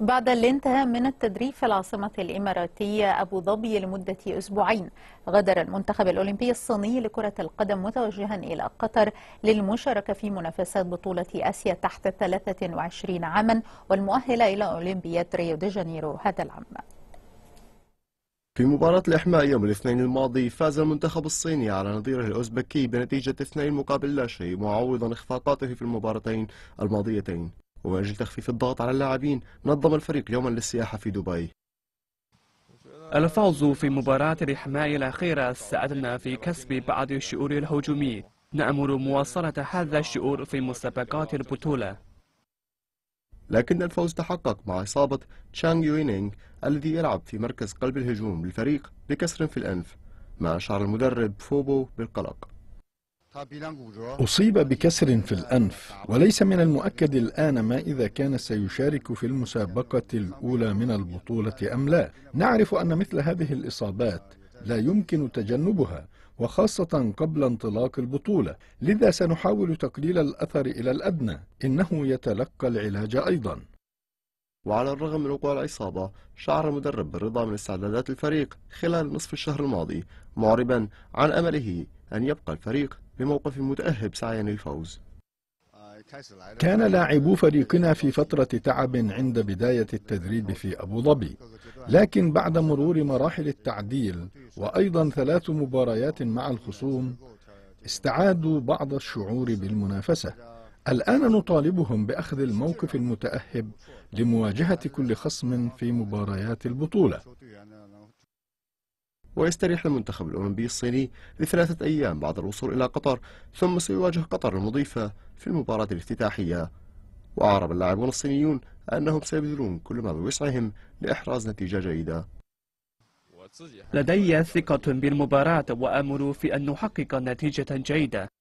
بعد الانتهاء من التدريب في العاصمة الإماراتية أبو ظبي لمدة أسبوعين غادر المنتخب الأولمبي الصيني لكرة القدم متوجها إلى قطر للمشاركة في منافسات بطولة آسيا تحت 23 عاما والمؤهلة إلى أولمبياد ريو دي جانيرو هذا العام في مباراة الإحماء يوم الاثنين الماضي فاز المنتخب الصيني على نظيره الأوزبكي بنتيجة اثنين مقابل لا شيء معوضا إخفاقاته في المباراتين الماضيتين ومن أجل تخفيف الضغط على اللاعبين نظم الفريق يوما للسياحة في دبي الفوز في مباراة الحماية الأخيرة ساعدنا في كسب بعض الشعور الهجومي نأمل مواصلة هذا الشعور في مسابقات البطولة لكن الفوز تحقق مع إصابة تشانغ يوينينغ الذي يلعب في مركز قلب الهجوم للفريق بكسر في الأنف ما أشعر المدرب فوبو بالقلق أصيب بكسر في الأنف وليس من المؤكد الآن ما إذا كان سيشارك في المسابقة الأولى من البطولة أم لا نعرف أن مثل هذه الإصابات لا يمكن تجنبها وخاصة قبل انطلاق البطولة لذا سنحاول تقليل الأثر إلى الأدنى إنه يتلقى العلاج أيضا وعلى الرغم من وقوع الإصابة شعر المدرب بالرضا من استعدادات الفريق خلال نصف الشهر الماضي معربا عن أمله أن يبقى الفريق بموقف متأهب سعيا للفوز كان لاعبو فريقنا في فترة تعب عند بداية التدريب في أبو ظبي لكن بعد مرور مراحل التعديل وأيضا ثلاث مباريات مع الخصوم استعادوا بعض الشعور بالمنافسة الآن نطالبهم بأخذ الموقف المتأهب لمواجهة كل خصم في مباريات البطولة ويستريح المنتخب الأولمبي الصيني لثلاثة أيام بعد الوصول إلى قطر ثم سيواجه قطر المضيفة في المباراة الافتتاحية وأعرب اللاعبون الصينيون أنهم سيبذلون كل ما بوسعهم لإحراز نتيجة جيدة لدي ثقة بالمباراة وأمل في أن نحقق نتيجة جيدة